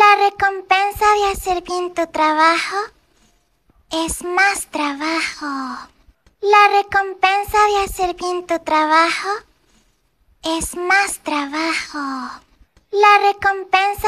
La recompensa de hacer bien tu trabajo es más trabajo. La recompensa de hacer bien tu trabajo es más trabajo. La recompensa